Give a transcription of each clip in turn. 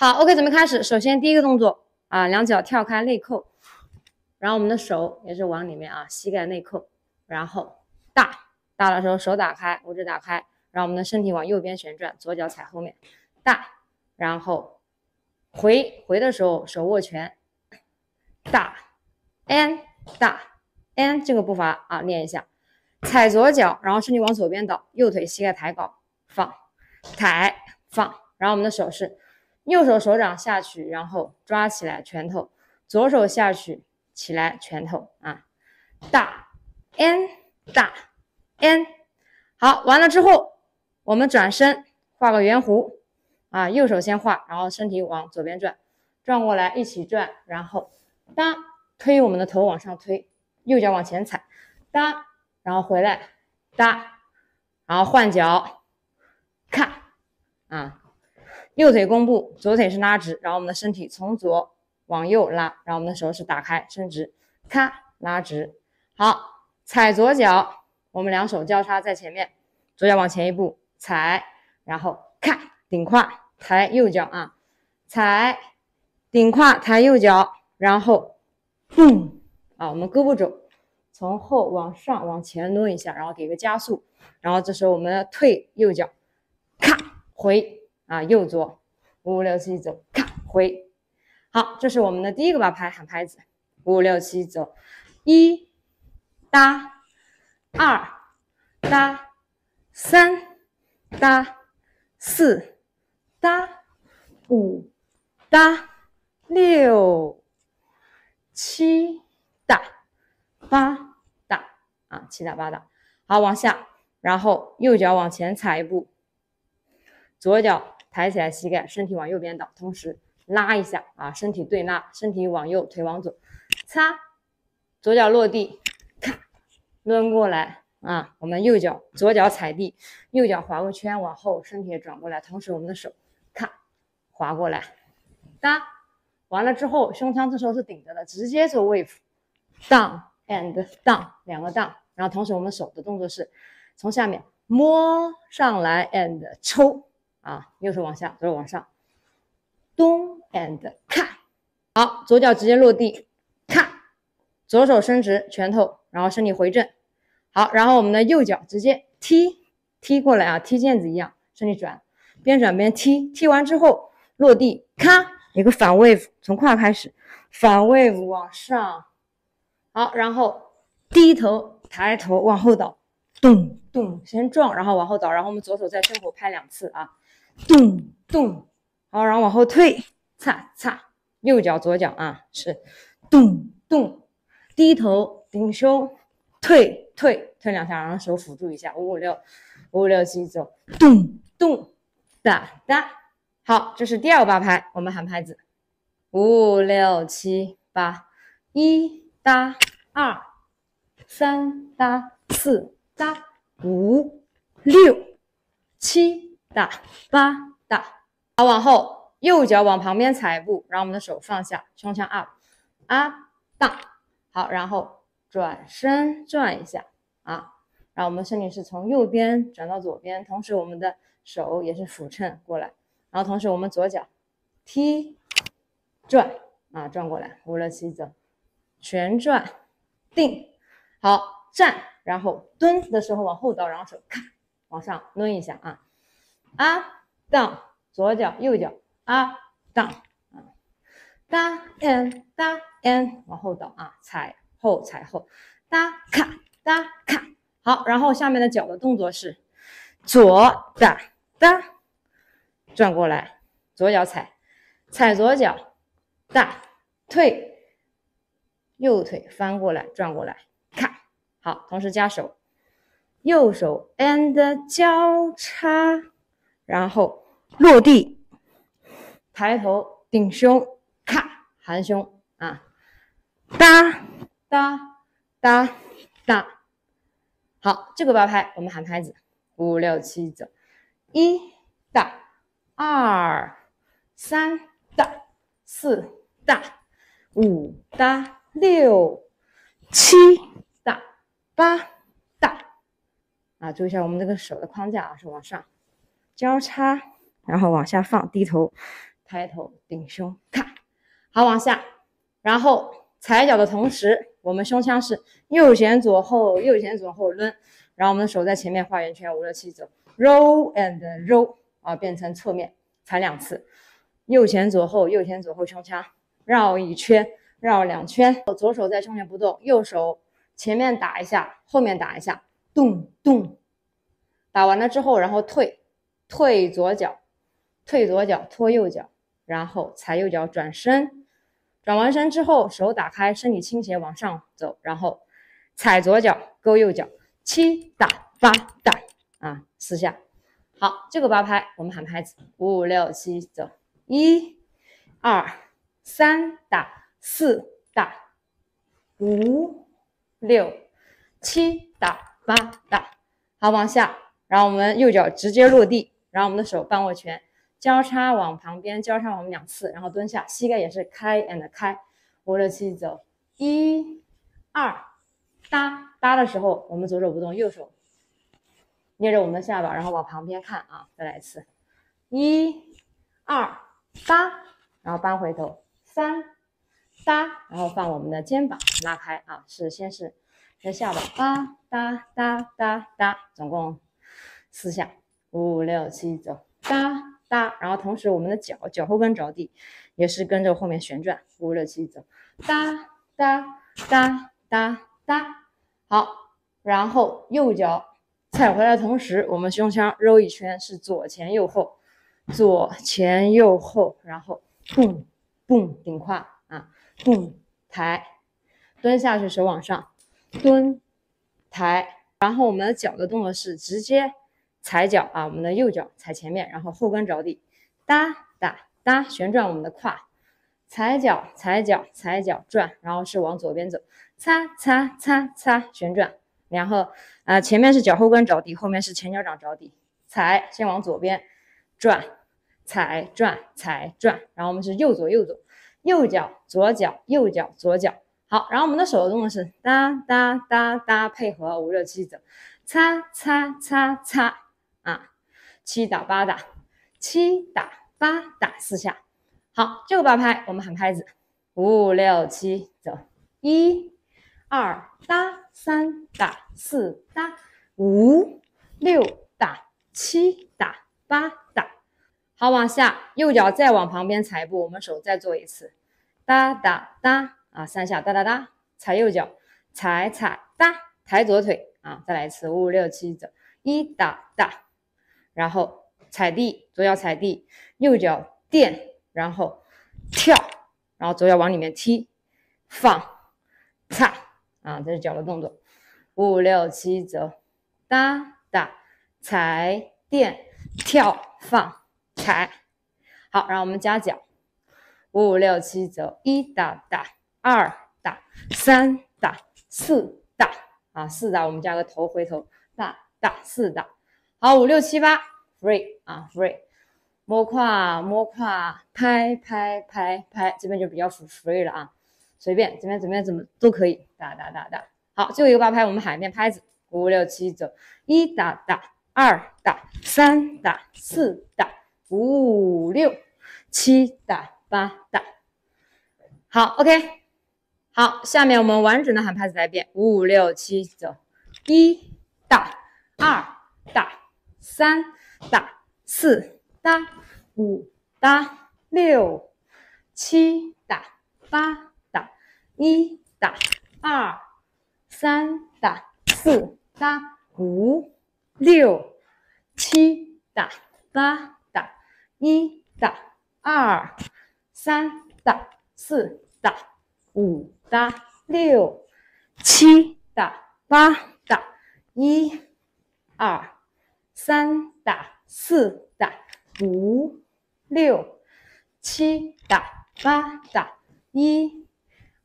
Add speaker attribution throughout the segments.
Speaker 1: 好，OK，准备开始。首先第一个动作啊，两脚跳开内扣，然后我们的手也是往里面啊，膝盖内扣，然后大大的时候手打开，五指打开，让我们的身体往右边旋转，左脚踩后面，大，然后回回的时候手握拳，大，n 大，n 这个步伐啊练一下，踩左脚，然后身体往左边倒，右腿膝盖抬高放，抬放，然后我们的手是。右手手掌下去，然后抓起来拳头；左手下去，起来拳头啊，打 n 打 n。好，完了之后，我们转身画个圆弧啊，右手先画，然后身体往左边转，转过来一起转，然后哒推我们的头往上推，右脚往前踩，哒，然后回来，哒，然后换脚，咔，啊。右腿弓步，左腿是拉直，然后我们的身体从左往右拉，然后我们的手是打开伸直，咔拉直。好，踩左脚，我们两手交叉在前面，左脚往前一步踩，然后看顶胯抬右脚啊，踩顶胯抬右脚，然后蹦啊，我们胳膊肘从后往上往前抡一下，然后给个加速，然后这时候我们退右脚，咔回。啊，右左，五六七走，咔回。好，这是我们的第一个把拍喊拍子，五六七走，一哒，二哒，三哒，四哒，五哒，六七哒，八哒，啊，七哒八哒。好，往下，然后右脚往前踩一步，左脚。抬起来膝盖，身体往右边倒，同时拉一下啊！身体对拉，身体往右，腿往左，擦，左脚落地，咔，抡过来啊！我们右脚左脚踩地，右脚划个圈往后，身体也转过来，同时我们的手咔划过来，哒，完了之后胸腔这时候是顶着的，直接做 wave down and down 两个 down，然后同时我们手的动作是从下面摸上来 and 抽。啊，右手往下，左手往上，咚 and 咔，好，左脚直接落地，咔，左手伸直拳头，然后身体回正，好，然后我们的右脚直接踢，踢过来啊，踢毽子一样，身体转，边转边踢，踢完之后落地，咔，一个反 wave，从胯开始，反 wave 往上，好，然后低头抬头往后倒，咚咚，先撞，然后往后倒，然后我们左手在身后拍两次啊。咚咚，好，然后往后退，擦擦，右脚左脚啊，是，咚咚，低头挺胸，退退退两下，然后手辅助一下，五五六，五五六七走，咚咚哒哒，好，这是第二个八拍，我们喊拍子，五五六七八一哒二三哒四哒五六七。大八大好，往后右脚往旁边踩一步，然后我们的手放下，胸腔 up，啊大好，然后转身转一下啊，然后我们身体是从右边转到左边，同时我们的手也是俯撑过来，然后同时我们左脚踢转啊，转过来五六七走，旋转定好站，然后蹲的时候往后倒，然后手咔往上抡一下啊。啊，down，左脚右脚，啊，down，哒 and 哒 and，往后倒啊，踩后踩后，哒咔哒咔，好，然后下面的脚的动作是左哒哒，转过来，左脚踩，踩左脚，哒，退，右腿翻过来转过来，咔，好，同时加手，右手 and 交叉。然后落地，抬头顶胸，咔含胸啊，哒哒哒哒，好，这个八拍，我们喊拍子，五六七走，一哒二三哒四哒五哒六七哒八哒，啊，注意一下我们这个手的框架啊，是往上。交叉，然后往下放，低头，抬头，顶胸，看好往下，然后踩脚的同时，我们胸腔是右前左后，右前左后抡，然后我们的手在前面画圆圈，五六七走，Roll and roll，啊，变成侧面踩两次，右前左后，右前左后，胸腔绕一圈，绕两圈，左手在胸前不动，右手前面打一下，后面打一下，咚咚，打完了之后，然后退。退左脚，退左脚，拖右脚，然后踩右脚转身，转完身之后手打开，身体倾斜往上走，然后踩左脚勾右脚，七打八打啊，四下好，这个八拍我们喊拍子，五六七走，一二三打四打，五六七打八打，好往下，然后我们右脚直接落地。然后我们的手半握拳，交叉往旁边交叉，我们两次，然后蹲下，膝盖也是开 and 开，五着气走，一、二，哒哒的时候，我们左手不动，右手捏着我们的下巴，然后往旁边看啊，再来一次，一、二、哒，然后扳回头，三、哒，然后放我们的肩膀拉开啊，是先是这下巴，哒哒哒哒哒，总共四下。五六七走，哒哒，然后同时我们的脚脚后跟着地，也是跟着后面旋转。五六七走，哒哒哒哒哒。好，然后右脚踩回来，同时我们胸腔揉一圈，是左前右后，左前右后。然后蹦蹦顶胯啊，蹦抬，蹲下去手往上，蹲抬。然后我们的脚的动作是直接。踩脚啊，我们的右脚踩前面，然后后跟着地，哒哒哒旋转我们的胯，踩脚踩脚踩脚转，然后是往左边走，擦擦擦擦旋转，然后啊前面是脚后跟着地，后面是前脚掌着地，踩先往左边转，踩转踩转，然后我们是右左右左，右脚左脚右脚左脚，好，然后我们的手动作是哒哒哒哒配合五六七走，擦擦擦擦。啊，七打八打，七打八打四下。好，这个八拍我们喊拍子，五六七走，一，二哒，三打四哒，五六打七打八打。好，往下右脚再往旁边踩一步，我们手再做一次，哒哒哒啊，三下哒哒哒，踩右脚，踩踩哒，抬左腿啊，再来一次五六七走，一打打。然后踩地，左脚踩地，右脚垫，然后跳，然后左脚往里面踢，放，擦，啊，这是脚的动作。五六七走，哒哒踩垫跳放踩。好，然后我们夹脚。五六七走，一哒哒，二哒，三哒，四哒，啊，四哒，我们加个头，回头哒哒四哒。好，五六七八，free 啊，free，摸胯摸胯，拍拍拍拍，这边就比较 free 了啊，随便，怎么怎么样怎么都可以，哒哒哒哒。好，最后一个八拍，我们喊一遍拍子，五六七走，一打打，二打，三打，四打，五六七打八打。好，OK，好，下面我们完整的喊拍子来一遍，五六七走，一打，二打。三哒，四哒，五哒，六七哒，八哒，一哒，二三哒，四哒，五六七哒，八哒，一哒，二三哒，四哒，五哒，六七哒，八哒，一，二。三打四打五，六，七打八打一，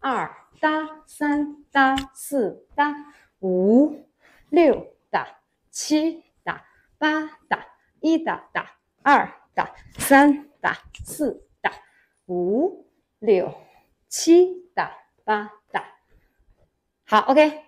Speaker 1: 二打三打四打五，六打七打八打一打打二打三打四打五，六七打八打，好，OK。